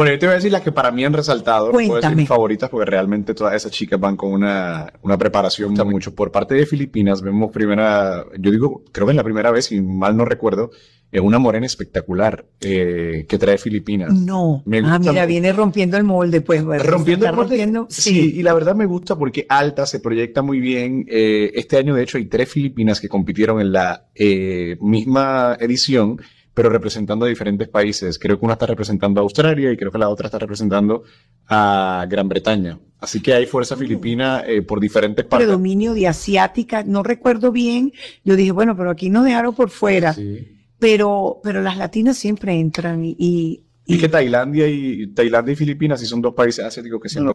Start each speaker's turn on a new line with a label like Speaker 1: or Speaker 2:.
Speaker 1: Bueno, yo te voy a decir las que para mí han resaltado. Puedo decir mis favoritas porque realmente todas esas chicas van con una, una preparación mucho. Por parte de Filipinas, vemos primera, yo digo, creo que es la primera vez, si mal no recuerdo, es eh, una morena espectacular eh, que trae Filipinas.
Speaker 2: No, ah, mira, viene rompiendo el molde, pues. Rompiendo el molde. Sí.
Speaker 1: y la verdad me gusta porque alta, se proyecta muy bien. Eh, este año, de hecho, hay tres Filipinas que compitieron en la misma edición pero representando a diferentes países. Creo que una está representando a Australia y creo que la otra está representando a Gran Bretaña. Así que hay fuerza mm. filipina eh, por diferentes partes.
Speaker 3: Predominio de asiática, no recuerdo bien. Yo dije, bueno, pero aquí no dejaron por fuera. Pero, pero las latinas siempre entran y...
Speaker 1: que Tailandia y, Tailandia y Filipinas sí son dos países asiáticos que siempre...